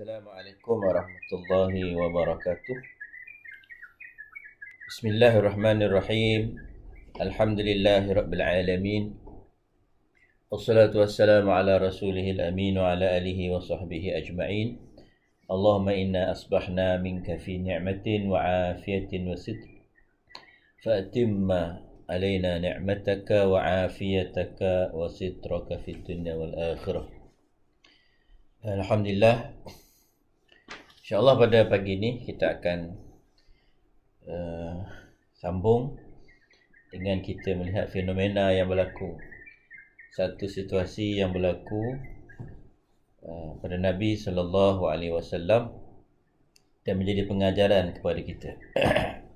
السلام عليكم ورحمة الله وبركاته بسم الله الرحمن الرحيم الحمد لله رب العالمين والصلاة والسلام على رسوله الأمين وعلى آله وصحبه أجمعين اللهم إنا أصبحنا منك في نعمة وعافية وستر فأتم علينا نعمتك وعافيتك وسترك في الدنيا والآخرة الحمد لله InsyaAllah pada pagi ini kita akan uh, sambung dengan kita melihat fenomena yang berlaku satu situasi yang berlaku uh, pada Nabi saw dan menjadi pengajaran kepada kita.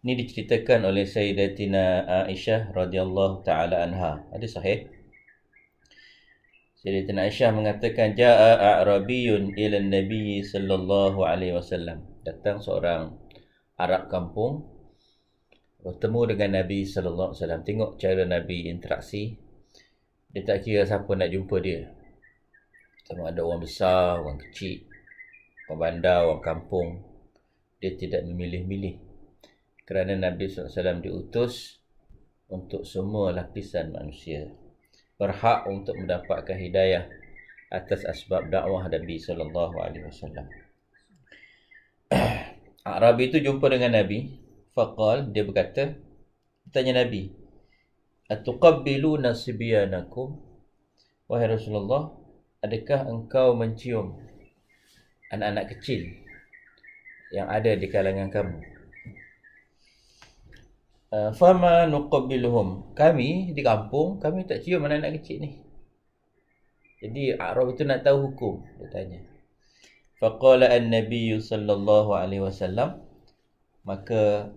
ini diceritakan oleh Sayyidatina Aisyah radhiyallahu taala anha. Ada sahih? Sayyidina Aisyah mengatakan jaa a'rabiyyun ila nabi sallallahu alaihi wasallam. Datang seorang Arab kampung bertemu dengan Nabi sallallahu alaihi wasallam. Tengok cara Nabi interaksi. Dia tak kira siapa nak jumpa dia. Sama ada orang besar, orang kecil, orang bandar, orang kampung. Dia tidak memilih-milih. Kerana Nabi sallallahu alaihi wasallam diutus untuk semua lapisan manusia berhak untuk mendapatkan hidayah atas asbab dakwah Nabi sallallahu alaihi wasallam. Arabi itu jumpa dengan Nabi, faqal dia berkata, tanya Nabi, "Atuqabbilu nasibiyanakum?" Wahai Rasulullah, adakah engkau mencium anak-anak kecil yang ada di kalangan kamu? Eh, fama nuqabiluhum. Kami di kampung, kami tak cium mana anak kecil ni. Jadi Arab itu nak tahu hukum, dia tanya. Faqala an-nabi sallallahu alaihi wasallam maka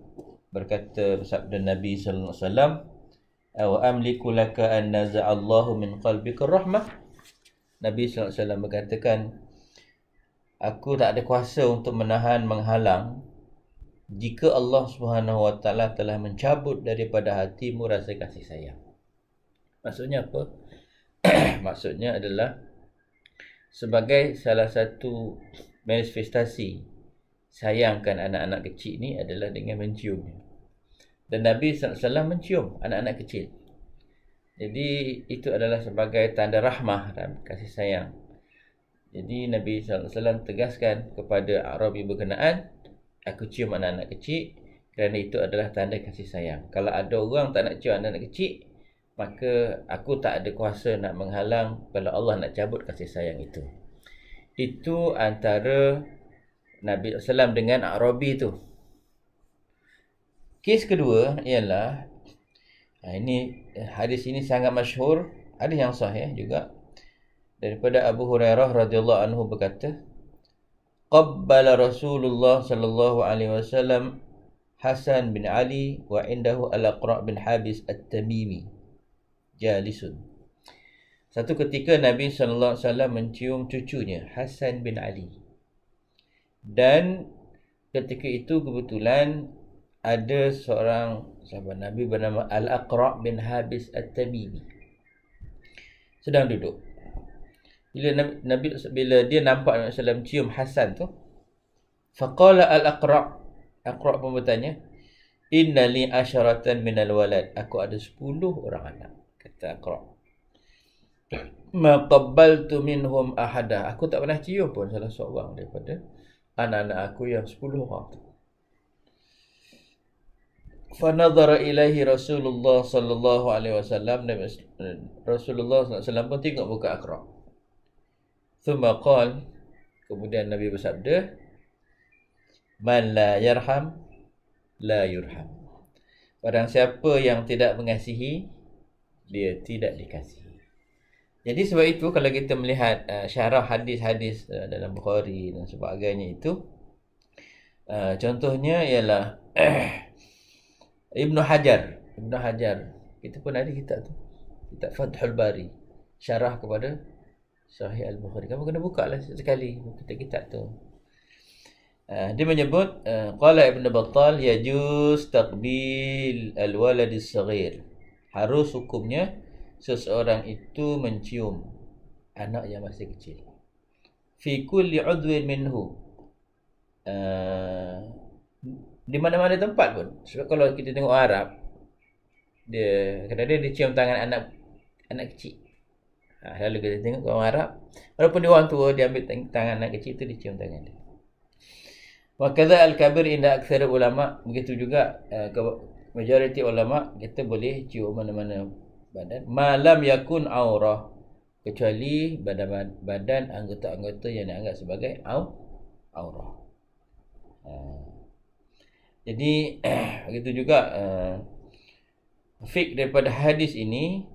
berkata bersabda Nabi sallallahu alaihi wasallam Awa amliku laka an naza'allahu min qalbika rahmah Nabi SAW berkatakan Aku tak ada kuasa untuk menahan menghalang jika Allah Subhanahu Wa Taala telah mencabut daripada hatimu rasa kasih sayang. Maksudnya apa? Maksudnya adalah sebagai salah satu manifestasi sayangkan anak-anak kecil ni adalah dengan mencium Dan Nabi SAW mencium anak-anak kecil. Jadi itu adalah sebagai tanda rahmah dan kasih sayang. Jadi Nabi SAW tegaskan kepada Arabi berkenaan aku cium anak-anak kecil kerana itu adalah tanda kasih sayang. Kalau ada orang tak nak cium anak-anak kecil, maka aku tak ada kuasa nak menghalang kalau Allah nak cabut kasih sayang itu. Itu antara Nabi SAW dengan Arabi itu. Kes kedua ialah ha, ini hadis ini sangat masyhur, hadis yang sahih juga daripada Abu Hurairah radhiyallahu anhu berkata, qabbala Rasulullah sallallahu alaihi wasallam Hasan bin Ali wa indahu Al-Aqra bin Habis At-Tamimi jalisun. Satu ketika Nabi sallallahu alaihi wasallam mencium cucunya Hasan bin Ali. Dan ketika itu kebetulan ada seorang sahabat Nabi bernama Al-Aqra bin Habis At-Tamimi sedang duduk bila Nabi, Nabi bila dia nampak Nabi SAW cium Hasan tu faqala al-aqra aqra pun bertanya innali asharatan minal walad aku ada 10 orang anak kata aqra ma qabbaltu minhum ahada aku tak pernah cium pun salah seorang daripada anak-anak aku yang 10 orang tu Fanadhara ilaihi Rasulullah sallallahu alaihi wasallam Rasulullah sallallahu alaihi wasallam pun tengok buka akrab Thumma qal Kemudian Nabi bersabda Man la yarham La yurham Barang siapa yang tidak mengasihi Dia tidak dikasihi Jadi sebab itu Kalau kita melihat uh, syarah hadis-hadis uh, Dalam Bukhari dan sebagainya itu uh, Contohnya ialah Ibn Hajar Ibn Hajar Kita pun ada kitab tu Kitab Fathul Bari Syarah kepada Sahih Al-Bukhari Kamu kena buka lah sekali Kitab-kitab tu uh, Dia menyebut ah, Qala Ibn Battal yajus taqbil Al-waladis sahir Harus hukumnya Seseorang itu mencium Anak yang masih kecil Fi kulli udwin minhu uh, Di mana-mana tempat pun Sebab kalau kita tengok Arab Dia Kadang-kadang dia cium tangan anak Anak kecil Ha, lalu kita tengok orang Arab Walaupun dia orang tua Dia ambil tangan anak kecil tu Dia cium tangan dia Wakadha al-kabir inda aksara ulama Begitu juga uh, Majoriti ulama Kita boleh cium mana-mana badan Malam yakun aurah Kecuali badan badan anggota-anggota yang dianggap sebagai au aurah uh, Jadi Begitu juga uh, eh, Fik daripada hadis ini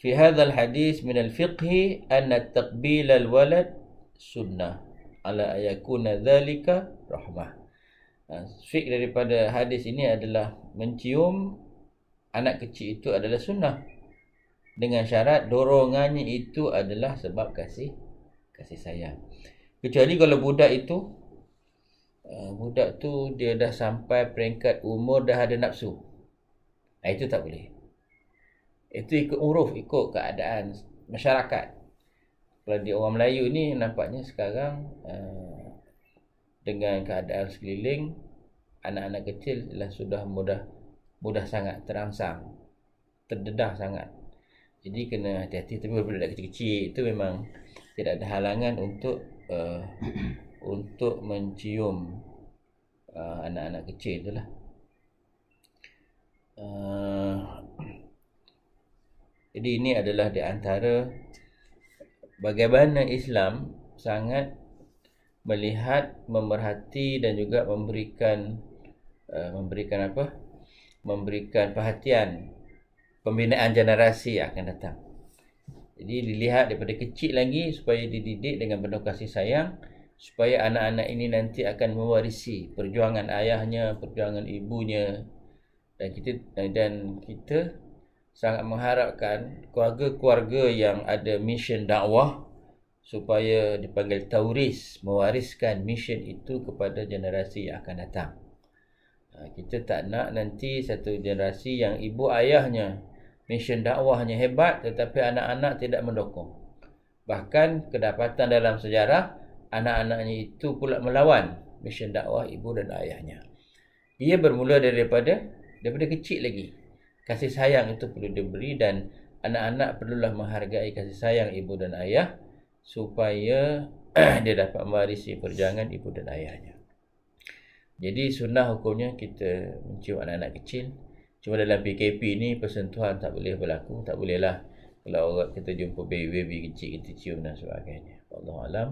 fi hadzal hadis min al fiqh an at taqbil al walad sunnah ala ayakuna dhalika rahmah ha, fiqh daripada hadis ini adalah mencium anak kecil itu adalah sunnah dengan syarat dorongannya itu adalah sebab kasih kasih sayang kecuali kalau budak itu ha, budak tu dia dah sampai peringkat umur dah ada nafsu ha, itu tak boleh itu ikut uruf, ikut keadaan masyarakat. Kalau di orang Melayu ni nampaknya sekarang uh, dengan keadaan sekeliling anak-anak kecil lah sudah mudah mudah sangat terangsang terdedah sangat jadi kena hati-hati tapi bila dah kecil-kecil itu memang tidak ada halangan untuk uh, untuk mencium uh, anak-anak kecil itulah Jadi ini adalah di antara bagaimana Islam sangat melihat, memerhati dan juga memberikan uh, memberikan apa? memberikan perhatian pembinaan generasi yang akan datang. Jadi dilihat daripada kecil lagi supaya dididik dengan penuh kasih sayang supaya anak-anak ini nanti akan mewarisi perjuangan ayahnya, perjuangan ibunya dan kita dan kita sangat mengharapkan keluarga-keluarga yang ada mission dakwah supaya dipanggil tauris mewariskan mission itu kepada generasi yang akan datang. Ha, kita tak nak nanti satu generasi yang ibu ayahnya mission dakwahnya hebat tetapi anak-anak tidak mendukung. Bahkan kedapatan dalam sejarah anak-anaknya itu pula melawan mission dakwah ibu dan ayahnya. Ia bermula daripada daripada kecil lagi kasih sayang itu perlu diberi dan anak-anak perlulah menghargai kasih sayang ibu dan ayah supaya dia dapat mewarisi perjuangan ibu dan ayahnya. Jadi sunnah hukumnya kita mencium anak-anak kecil. Cuma dalam PKP ni persentuhan tak boleh berlaku, tak bolehlah kalau kita jumpa baby-baby kecil kita cium dan sebagainya. Allah alam.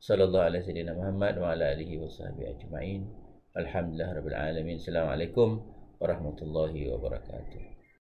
Sallallahu alaihi wasallam Muhammad wa ala alihi wasahbihi ajmain. Alhamdulillah rabbil alamin. Assalamualaikum warahmatullahi wabarakatuh.